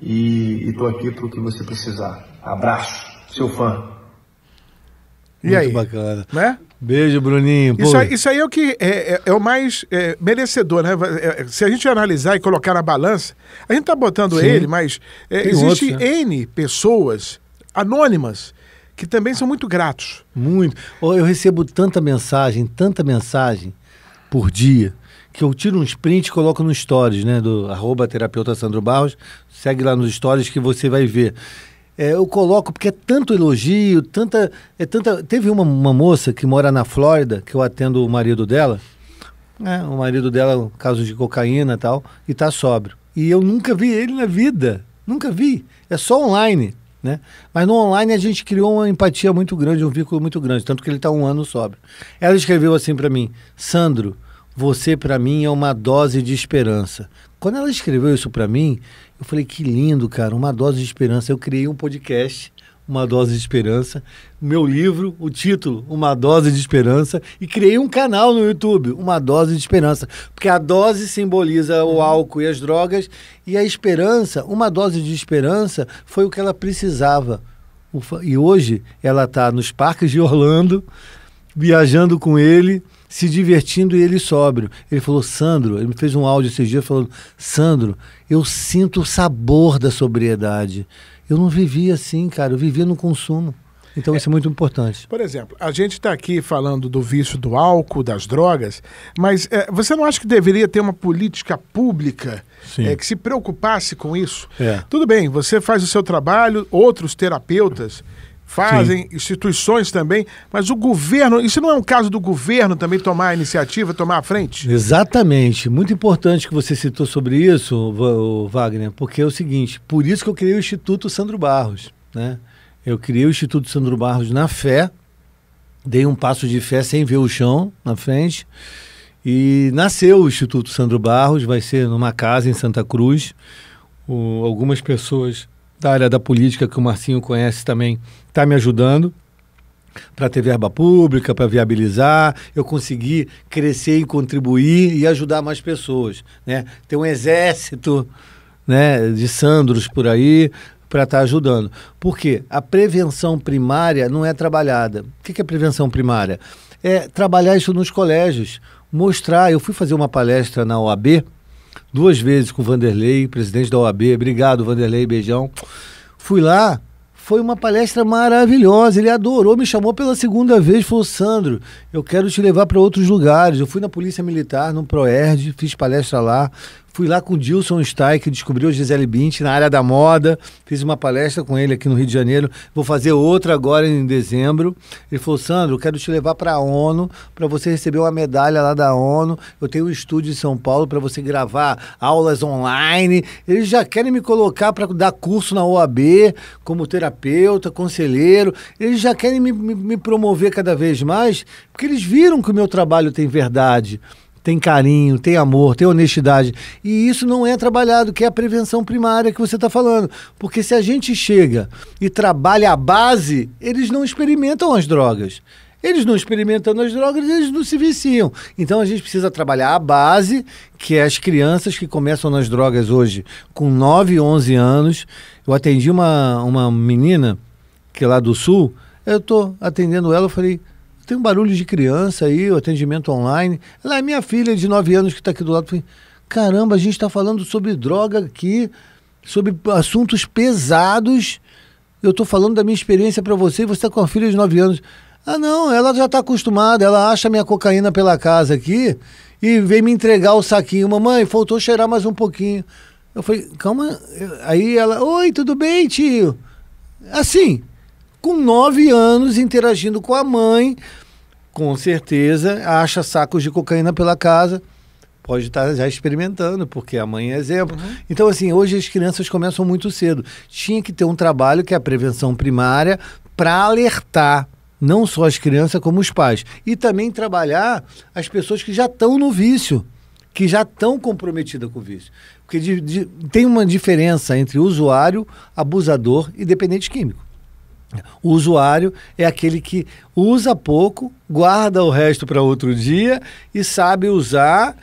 Speaker 2: e estou aqui para o que
Speaker 1: você precisar.
Speaker 2: Abraço, seu fã. E Muito aí? bacana. Né?
Speaker 1: Beijo, Bruninho. Isso aí, isso aí, é o que é, é, é o mais é, merecedor, né? É, é, se a gente analisar e colocar na balança, a gente tá botando Sim. ele, mas é, existem né? N pessoas anônimas que também são muito gratos. Muito. Eu
Speaker 2: recebo tanta mensagem, tanta mensagem por dia, que eu tiro um prints e coloco no stories, né? Do arroba terapeuta Sandro Barros. Segue lá nos stories que você vai ver é, eu coloco porque é tanto elogio, tanta. É tanta teve uma, uma moça que mora na Flórida, que eu atendo o marido dela. Né, o marido dela, caso de cocaína e tal, e tá sóbrio. E eu nunca vi ele na vida. Nunca vi. É só online. Né? Mas no online a gente criou uma empatia muito grande, um vínculo muito grande, tanto que ele está um ano sóbrio. Ela escreveu assim para mim: Sandro, você para mim é uma dose de esperança. Quando ela escreveu isso para mim, eu falei que lindo, cara, uma dose de esperança. Eu criei um podcast, uma dose de esperança, meu livro, o título, uma dose de esperança, e criei um canal no YouTube, uma dose de esperança, porque a dose simboliza o uhum. álcool e as drogas e a esperança, uma dose de esperança foi o que ela precisava. E hoje ela está nos parques de Orlando, viajando com ele se divertindo e ele sóbrio. Ele falou, Sandro, ele me fez um áudio esses dias falando, Sandro, eu sinto o sabor da sobriedade. Eu não vivia assim, cara, eu vivia no consumo. Então é, isso é muito importante.
Speaker 1: Por exemplo, a gente está aqui falando do vício do álcool, das drogas, mas é, você não acha que deveria ter uma política pública é, que se preocupasse com isso? É. Tudo bem, você faz o seu trabalho, outros terapeutas fazem, Sim. instituições também, mas o governo, isso não é um caso do governo também tomar a iniciativa, tomar a frente?
Speaker 2: Exatamente. Muito importante que você citou sobre isso, Wagner, porque é o seguinte, por isso que eu criei o Instituto Sandro Barros, né? Eu criei o Instituto Sandro Barros na fé, dei um passo de fé sem ver o chão na frente, e nasceu o Instituto Sandro Barros, vai ser numa casa em Santa Cruz. O, algumas pessoas da área da política, que o Marcinho conhece também, está me ajudando para ter verba pública, para viabilizar, eu conseguir crescer e contribuir e ajudar mais pessoas, né? Tem um exército, né, de Sandros por aí para estar tá ajudando. Porque a prevenção primária não é trabalhada. O que é prevenção primária? É trabalhar isso nos colégios, mostrar. Eu fui fazer uma palestra na OAB duas vezes com o Vanderlei, presidente da OAB. Obrigado, Vanderlei, beijão. Fui lá, foi uma palestra maravilhosa. Ele adorou, me chamou pela segunda vez, falou: Sandro, eu quero te levar para outros lugares. Eu fui na Polícia Militar, no ProERD, fiz palestra lá, Fui lá com o Dilson Stein, que descobriu Gisele Bint na área da moda. Fiz uma palestra com ele aqui no Rio de Janeiro. Vou fazer outra agora em dezembro. Ele falou: Sandro, quero te levar para a ONU para você receber uma medalha lá da ONU. Eu tenho um estúdio em São Paulo para você gravar aulas online. Eles já querem me colocar para dar curso na OAB como terapeuta, conselheiro. Eles já querem me, me, me promover cada vez mais, porque eles viram que o meu trabalho tem verdade tem carinho, tem amor, tem honestidade. E isso não é trabalhado, que é a prevenção primária que você está falando. Porque se a gente chega e trabalha a base, eles não experimentam as drogas. Eles não experimentando as drogas, eles não se viciam. Então a gente precisa trabalhar a base, que é as crianças que começam nas drogas hoje com 9, 11 anos. Eu atendi uma, uma menina que é lá do sul, eu estou atendendo ela, eu falei, tem um barulho de criança aí, o atendimento online. Ela é minha filha de 9 anos que está aqui do lado. Falei, Caramba, a gente está falando sobre droga aqui, sobre assuntos pesados. Eu estou falando da minha experiência para você e você está com uma filha de 9 anos. Ah, não, ela já está acostumada, ela acha minha cocaína pela casa aqui e vem me entregar o saquinho. Mamãe, faltou cheirar mais um pouquinho. Eu falei, calma. Aí ela, oi, tudo bem, tio? Assim, com nove anos interagindo com a mãe, com certeza acha sacos de cocaína pela casa. Pode estar tá já experimentando, porque a mãe é exemplo. Uhum. Então, assim, hoje as crianças começam muito cedo. Tinha que ter um trabalho que é a prevenção primária para alertar não só as crianças, como os pais. E também trabalhar as pessoas que já estão no vício, que já estão comprometidas com o vício. Porque de, de, tem uma diferença entre usuário, abusador e dependente químico. O usuário é aquele que usa pouco, guarda o resto para outro dia e sabe usar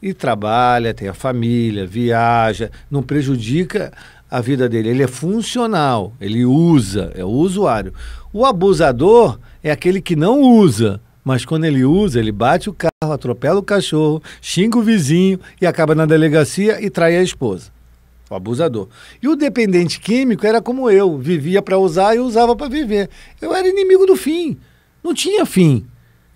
Speaker 2: e trabalha, tem a família, viaja, não prejudica a vida dele. Ele é funcional, ele usa, é o usuário. O abusador é aquele que não usa, mas quando ele usa, ele bate o carro, atropela o cachorro, xinga o vizinho e acaba na delegacia e trai a esposa. O abusador. E o dependente químico era como eu, vivia para usar e usava para viver. Eu era inimigo do fim. Não tinha fim.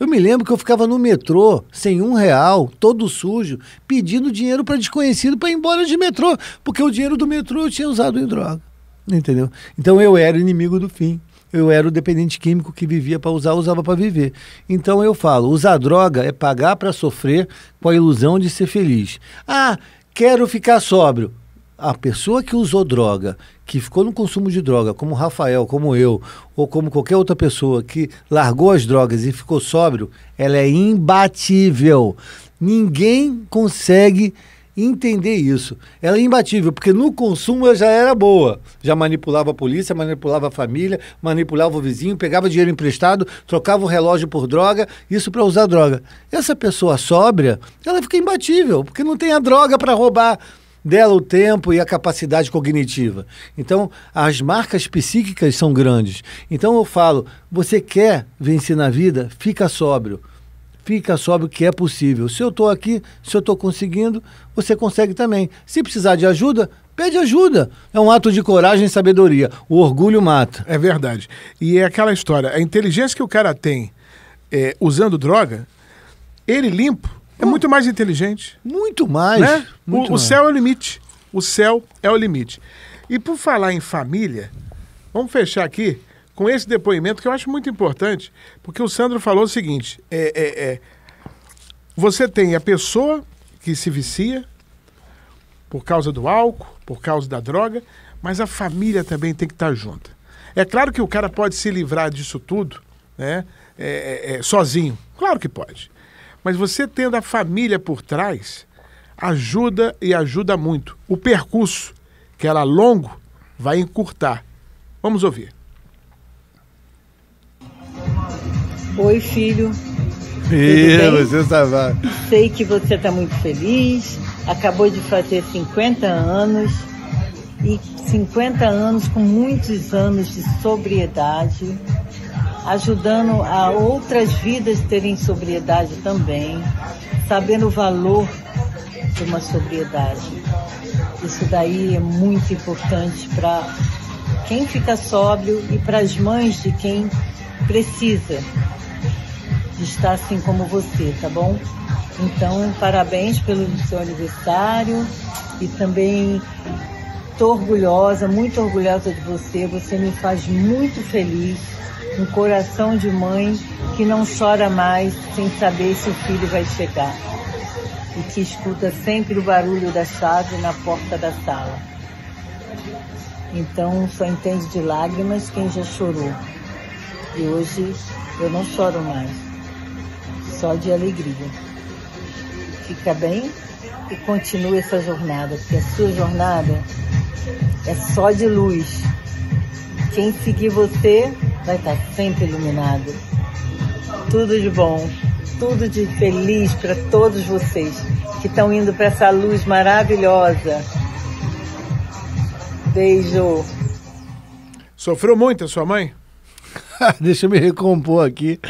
Speaker 2: Eu me lembro que eu ficava no metrô, sem um real, todo sujo, pedindo dinheiro para desconhecido para ir embora de metrô, porque o dinheiro do metrô eu tinha usado em droga. Entendeu? Então eu era inimigo do fim. Eu era o dependente químico que vivia para usar, usava para viver. Então eu falo, usar droga é pagar para sofrer com a ilusão de ser feliz. Ah, quero ficar sóbrio a pessoa que usou droga, que ficou no consumo de droga, como o Rafael, como eu, ou como qualquer outra pessoa que largou as drogas e ficou sóbrio, ela é imbatível. Ninguém consegue entender isso. Ela é imbatível, porque no consumo ela já era boa. Já manipulava a polícia, manipulava a família, manipulava o vizinho, pegava dinheiro emprestado, trocava o relógio por droga, isso para usar droga. Essa pessoa sóbria, ela fica imbatível, porque não tem a droga para roubar dela o tempo e a capacidade cognitiva. Então, as marcas psíquicas são grandes. Então, eu falo: você quer vencer na vida? Fica sóbrio. Fica sóbrio que é possível. Se eu estou aqui, se eu estou conseguindo, você
Speaker 1: consegue também. Se precisar de ajuda, pede ajuda. É um ato de coragem e sabedoria. O orgulho mata. É verdade. E é aquela história: a inteligência que o cara tem é, usando droga, ele limpo é muito mais inteligente. Muito mais. Né? Muito o, mais. o céu é o limite. O céu é o limite. E por falar em família, vamos fechar aqui com esse depoimento que eu acho muito importante, porque o Sandro falou o seguinte: é, é, é, você tem a pessoa que se vicia por causa do álcool, por causa da droga, mas a família também tem que estar tá junta. É claro que o cara pode se livrar disso tudo, né? É, é, é, sozinho. Claro que pode. Mas você tendo a família por trás, ajuda e ajuda muito. O percurso, que era longo, vai encurtar. Vamos ouvir.
Speaker 4: Oi, filho.
Speaker 1: Ih, você estava.
Speaker 4: Tá Sei que você está muito feliz. Acabou de fazer 50 anos. E 50 anos com muitos anos de sobriedade, ajudando a outras vidas terem sobriedade também, sabendo o valor de uma sobriedade. Isso daí é muito importante para quem fica sóbrio e para as mães de quem precisa de estar assim como você, tá bom? Então, parabéns pelo seu aniversário e também Estou orgulhosa, muito orgulhosa de você. Você me faz muito feliz. Um coração de mãe que não chora mais sem saber se o filho vai chegar e que escuta sempre o barulho da chave na porta da sala. Então só entende de lágrimas quem já chorou. E hoje eu não choro mais, só de alegria. Fica bem? e continue essa jornada, porque a sua jornada é só de luz. Quem seguir você vai estar sempre iluminado. Tudo de bom, tudo de feliz para todos vocês que estão indo para essa luz maravilhosa. Beijo.
Speaker 1: Sofreu muito a sua mãe? <laughs> Deixa eu me recompor aqui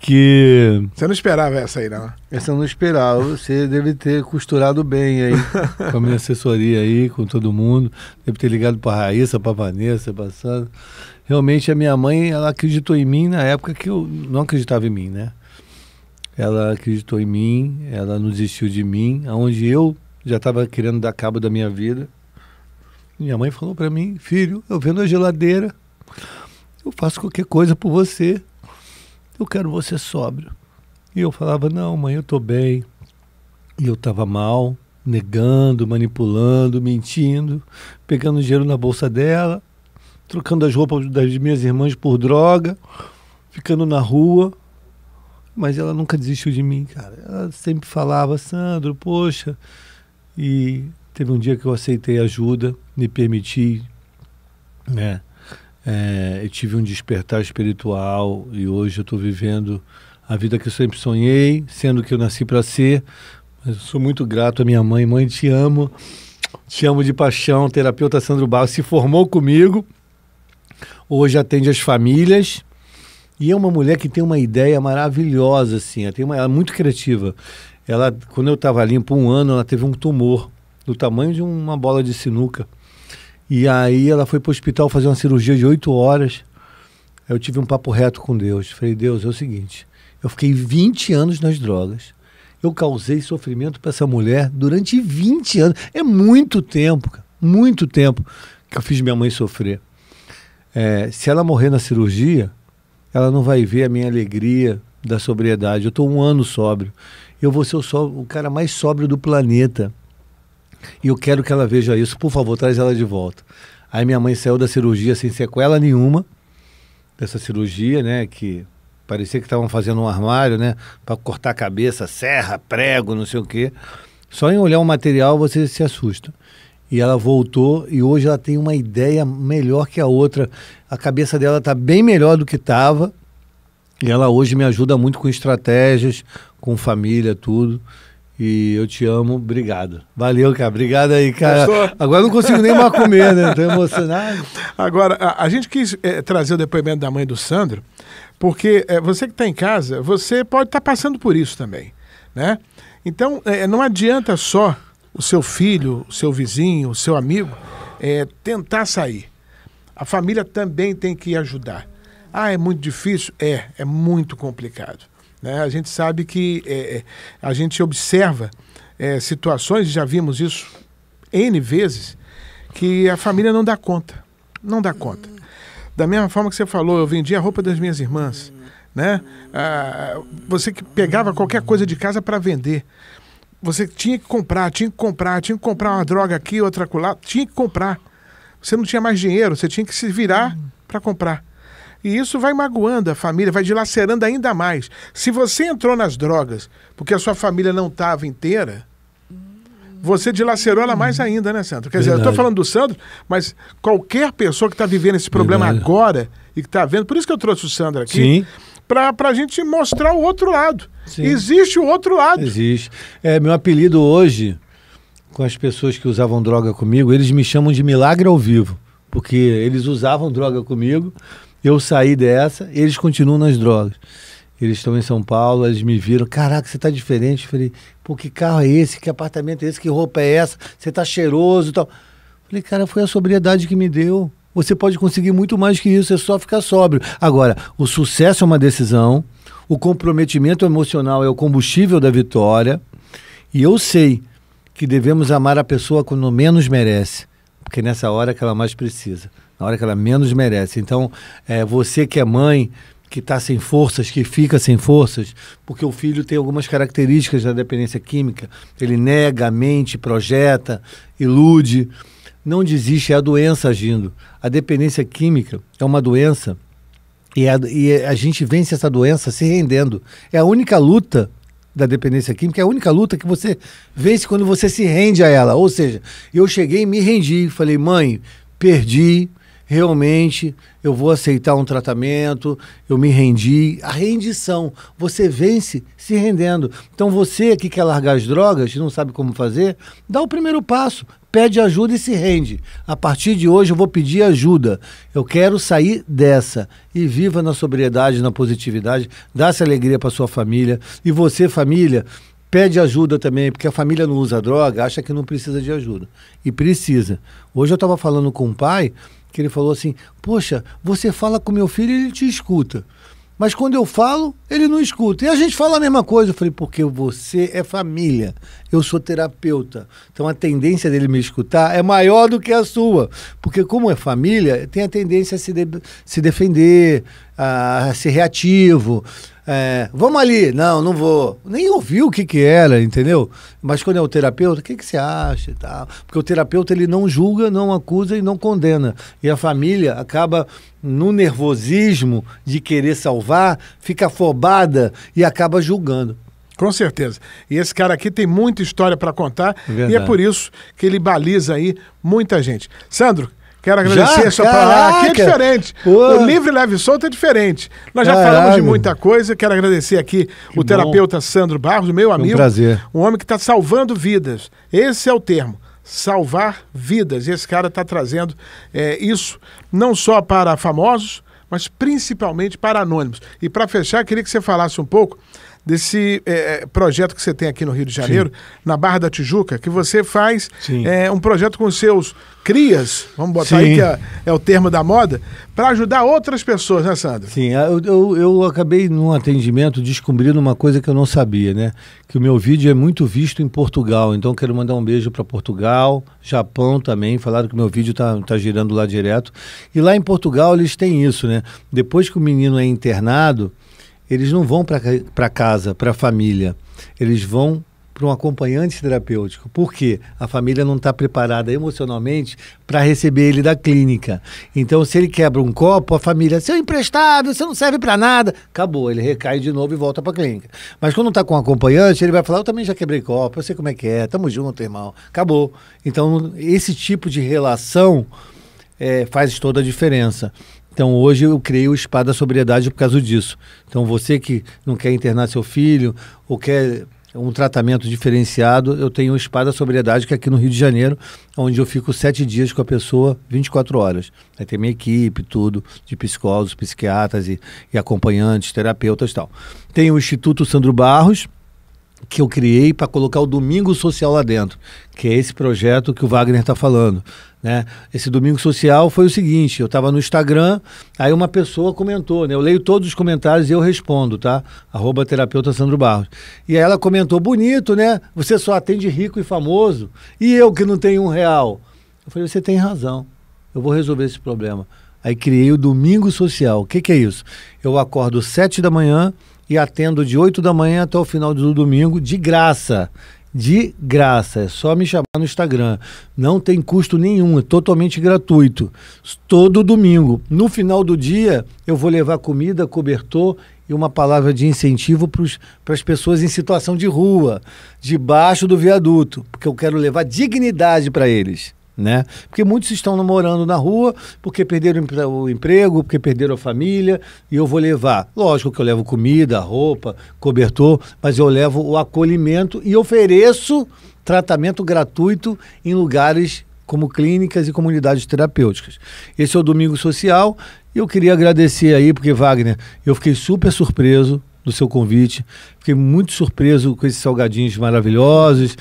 Speaker 2: que.
Speaker 1: Você não esperava essa aí, não? Essa eu não esperava. Você deve ter costurado bem aí.
Speaker 2: com a minha assessoria aí, com todo mundo. Deve ter ligado para a Raíssa, para a Vanessa, para Sandra. Realmente a minha mãe, ela acreditou em mim na época que eu não acreditava em mim, né? Ela acreditou em mim, ela não desistiu de mim, aonde eu já estava querendo dar cabo da minha vida. Minha mãe falou para mim, filho, eu vendo a geladeira, eu faço qualquer coisa por você eu quero você sóbrio. E eu falava, não, mãe, eu estou bem. E eu estava mal, negando, manipulando, mentindo, pegando dinheiro na bolsa dela, trocando as roupas das minhas irmãs por droga, ficando na rua. Mas ela nunca desistiu de mim, cara. Ela sempre falava, Sandro, poxa. E teve um dia que eu aceitei ajuda, me permiti, né? É, eu tive um despertar espiritual e hoje eu estou vivendo a vida que eu sempre sonhei, sendo que eu nasci para ser. Mas eu sou muito grato à minha mãe. Mãe, te amo. Te amo de paixão. O terapeuta Sandro Barros se formou comigo. Hoje atende as famílias. E é uma mulher que tem uma ideia maravilhosa, assim. Ela, tem uma, ela é muito criativa. Ela, quando eu estava limpo um ano, ela teve um tumor do tamanho de uma bola de sinuca. E aí ela foi para o hospital fazer uma cirurgia de oito horas. eu tive um papo reto com Deus. Falei, Deus, é o seguinte, eu fiquei 20 anos nas drogas. Eu causei sofrimento para essa mulher durante 20 anos. É muito tempo, cara. muito tempo que eu fiz minha mãe sofrer. É, se ela morrer na cirurgia, ela não vai ver a minha alegria da sobriedade. Eu estou um ano sóbrio. Eu vou ser o, só, o cara mais sóbrio do planeta. E eu quero que ela veja isso, por favor, traz ela de volta. Aí minha mãe saiu da cirurgia sem sequela nenhuma, dessa cirurgia, né, que parecia que estavam fazendo um armário, né, para cortar a cabeça, serra, prego, não sei o quê. Só em olhar o material você se assusta. E ela voltou e hoje ela tem uma ideia melhor que a outra. A cabeça dela está bem melhor do que estava. E ela hoje me ajuda muito com estratégias, com família, tudo. E eu te amo, obrigado. Valeu, cara. Obrigado aí, cara. Gostou? Agora não consigo nem mais comer, né? Tô emocionado.
Speaker 1: <laughs> Agora, a, a gente quis é, trazer o depoimento da mãe do Sandro, porque é, você que está em casa, você pode estar tá passando por isso também, né? Então, é, não adianta só o seu filho, o seu vizinho, o seu amigo é, tentar sair. A família também tem que ajudar. Ah, é muito difícil? É, é muito complicado. Né? A gente sabe que é, é, a gente observa é, situações, já vimos isso N vezes, que a família não dá conta. Não dá conta. Da mesma forma que você falou, eu vendia a roupa das minhas irmãs. Né? Ah, você que pegava qualquer coisa de casa para vender. Você tinha que comprar, tinha que comprar, tinha que comprar uma droga aqui, outra lá, tinha que comprar. Você não tinha mais dinheiro, você tinha que se virar para comprar. E isso vai magoando a família, vai dilacerando ainda mais. Se você entrou nas drogas porque a sua família não estava inteira, você dilacerou ela mais ainda, né, Sandro? Quer Verdade. dizer, eu estou falando do Sandro, mas qualquer pessoa que está vivendo esse problema Verdade. agora e que está vendo, por isso que eu trouxe o Sandro aqui, para a gente mostrar o outro lado. Sim. Existe o outro lado. Existe. É, meu apelido hoje, com as
Speaker 2: pessoas que usavam droga comigo, eles me chamam de milagre ao vivo, porque eles usavam droga comigo eu saí dessa, eles continuam nas drogas. Eles estão em São Paulo, eles me viram. Caraca, você tá diferente. Eu falei, pô, que carro é esse? Que apartamento é esse? Que roupa é essa? Você tá cheiroso e tal. falei, cara, foi a sobriedade que me deu. Você pode conseguir muito mais que isso, é só ficar sóbrio. Agora, o sucesso é uma decisão, o comprometimento emocional é o combustível da vitória. E eu sei que devemos amar a pessoa quando menos merece, porque é nessa hora que ela mais precisa na hora que ela menos merece. Então, é, você que é mãe, que está sem forças, que fica sem forças, porque o filho tem algumas características da dependência química. Ele nega, mente, projeta, ilude. Não desiste, é a doença agindo. A dependência química é uma doença e é a, e é, a gente vence essa doença se rendendo. É a única luta da dependência química, é a única luta que você vence quando você se rende a ela. Ou seja, eu cheguei e me rendi, falei, mãe, perdi, realmente eu vou aceitar um tratamento, eu me rendi. A rendição, você vence se rendendo. Então você que quer largar as drogas, não sabe como fazer, dá o primeiro passo, pede ajuda e se rende. A partir de hoje eu vou pedir ajuda. Eu quero sair dessa e viva na sobriedade, na positividade, dá essa alegria para sua família e você família pede ajuda também, porque a família não usa droga, acha que não precisa de ajuda. E precisa. Hoje eu estava falando com um pai que ele falou assim: Poxa, você fala com meu filho e ele te escuta. Mas quando eu falo, ele não escuta. E a gente fala a mesma coisa. Eu falei, porque você é família. Eu sou terapeuta. Então a tendência dele me escutar é maior do que a sua. Porque, como é família, tem a tendência a se, de se defender, a, a ser reativo. É, vamos ali. Não, não vou. Nem ouviu o que que era, entendeu? Mas quando é o terapeuta, o que que você acha e tal? Porque o terapeuta, ele não julga, não acusa e não condena. E a família acaba no nervosismo de querer salvar, fica afobada e acaba
Speaker 1: julgando. Com certeza. E esse cara aqui tem muita história para contar Verdade. e é por isso que ele baliza aí muita gente. Sandro, Quero agradecer já? essa palavra. Aqui é diferente. Pô. O livre, leve e solto é diferente. Nós já Caraca. falamos de muita coisa. Quero agradecer aqui que o bom. terapeuta Sandro Barros, meu amigo. um prazer. Um homem que está salvando vidas. Esse é o termo salvar vidas. E esse cara está trazendo é, isso não só para famosos, mas principalmente para anônimos. E para fechar, queria que você falasse um pouco desse é, projeto que você tem aqui no Rio de Janeiro, Sim. na Barra da Tijuca, que você faz é, um projeto com seus crias, vamos botar Sim. aí que é, é, o termo da moda, para ajudar outras pessoas, né, Sandra Sim, eu,
Speaker 2: eu, eu, acabei num atendimento descobrindo uma coisa que eu não sabia, né? Que o meu vídeo é muito visto em Portugal, então quero mandar um beijo para Portugal, Japão também, falaram que o meu vídeo tá, tá girando lá direto. E lá em Portugal eles têm isso, né? Depois que o menino é internado, eles não vão para casa, para a família, eles vão para um acompanhante terapêutico, porque a família não está preparada emocionalmente para receber ele da clínica. Então, se ele quebra um copo, a família, seu imprestável, você não serve para nada, acabou, ele recai de novo e volta para a clínica. Mas quando está com um acompanhante, ele vai falar, eu também já quebrei copo, eu sei como é que é, tamo junto, irmão, acabou. Então, esse tipo de relação é, faz toda a diferença. Então hoje eu criei o Espada da Sobriedade por causa disso. Então você que não quer internar seu filho ou quer um tratamento diferenciado, eu tenho o Espada da Sobriedade, que é aqui no Rio de Janeiro, onde eu fico sete dias com a pessoa, 24 horas. Aí tem minha equipe, tudo, de psicólogos, psiquiatras e, e acompanhantes, terapeutas e tal. Tem o Instituto Sandro Barros, que eu criei para colocar o Domingo Social lá dentro, que é esse projeto que o Wagner está falando. Né? Esse Domingo Social foi o seguinte: eu estava no Instagram, aí uma pessoa comentou, né? eu leio todos os comentários e eu respondo, tá? Arroba terapeuta Sandro Barros. E aí ela comentou: bonito, né? Você só atende rico e famoso, e eu que não tenho um real. Eu falei: você tem razão, eu vou resolver esse problema. Aí criei o Domingo Social. O que, que é isso? Eu acordo sete da manhã, e atendo de 8 da manhã até o final do domingo, de graça. De graça, é só me chamar no Instagram. Não tem custo nenhum, é totalmente gratuito. Todo domingo. No final do dia, eu vou levar comida, cobertor e uma palavra de incentivo para as pessoas em situação de rua, debaixo do viaduto, porque eu quero levar dignidade para eles né? Porque muitos estão namorando na rua porque perderam o emprego, porque perderam a família, e eu vou levar. Lógico que eu levo comida, roupa, cobertor, mas eu levo o acolhimento e ofereço tratamento gratuito em lugares como clínicas e comunidades terapêuticas. Esse é o Domingo Social e eu queria agradecer aí, porque, Wagner, eu fiquei super surpreso do seu convite, fiquei muito surpreso com esses salgadinhos maravilhosos,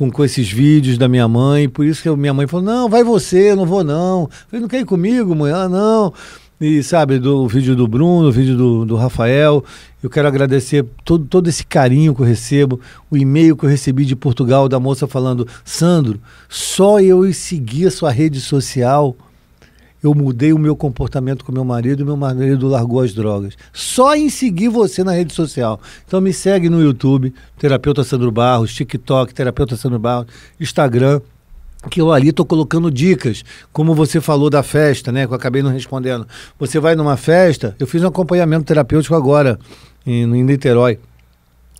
Speaker 2: com, com esses vídeos da minha mãe, por isso que eu, minha mãe falou: não, vai você, não vou não. Eu falei: não quer ir comigo, mãe? Ah, não. E sabe, do o vídeo do Bruno, o vídeo do, do Rafael, eu quero agradecer todo, todo esse carinho que eu recebo, o e-mail que eu recebi de Portugal da moça falando: Sandro, só eu seguir a sua rede social eu mudei o meu comportamento com meu marido e meu marido largou as drogas. Só em seguir você na rede social. Então me segue no YouTube, Terapeuta Sandro Barros, TikTok, Terapeuta Sandro Barros, Instagram, que eu ali estou colocando dicas, como você falou da festa, né? Que eu acabei não respondendo. Você vai numa festa, eu fiz um acompanhamento terapêutico agora, em, em Niterói.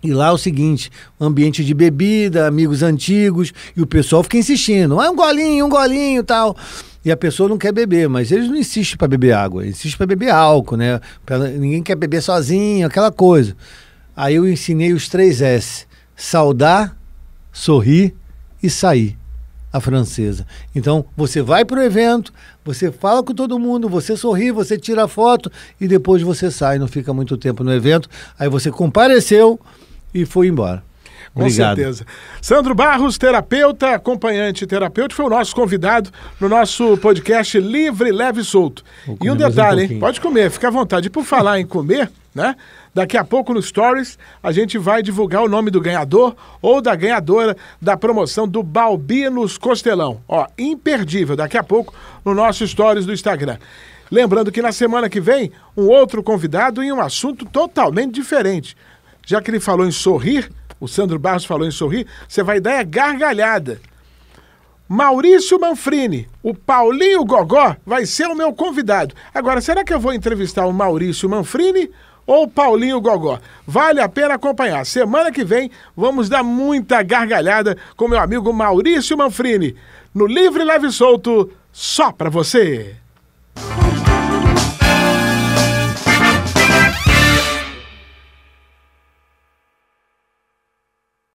Speaker 2: E lá é o seguinte, ambiente de bebida, amigos antigos, e o pessoal fica insistindo, ah, um golinho, um golinho, tal e a pessoa não quer beber, mas eles não insistem para beber água, insistem para beber álcool, né? Pra, ninguém quer beber sozinho, aquela coisa. Aí eu ensinei os três S: saudar, sorrir e sair. A francesa. Então, você vai para o evento, você fala com todo mundo, você sorri, você tira foto e depois você sai, não fica muito tempo no evento. Aí você compareceu
Speaker 1: e foi embora. Com Obrigado. certeza. Sandro Barros, terapeuta, acompanhante terapeuta, foi o nosso convidado no nosso podcast Livre, Leve e Solto. E um detalhe, um hein? Pode comer, fica à vontade. E por falar em comer, né? Daqui a pouco no Stories a gente vai divulgar o nome do ganhador ou da ganhadora da promoção do Balbinos Costelão. Ó, imperdível, daqui a pouco no nosso Stories do Instagram. Lembrando que na semana que vem, um outro convidado em um assunto totalmente diferente. Já que ele falou em sorrir, o Sandro Barros falou em sorrir, você vai dar a é gargalhada. Maurício Manfrini, o Paulinho Gogó, vai ser o meu convidado. Agora, será que eu vou entrevistar o Maurício Manfrini ou o Paulinho Gogó? Vale a pena acompanhar. Semana que vem vamos dar muita gargalhada com meu amigo Maurício Manfrini. No Livre Leve Solto, só para você.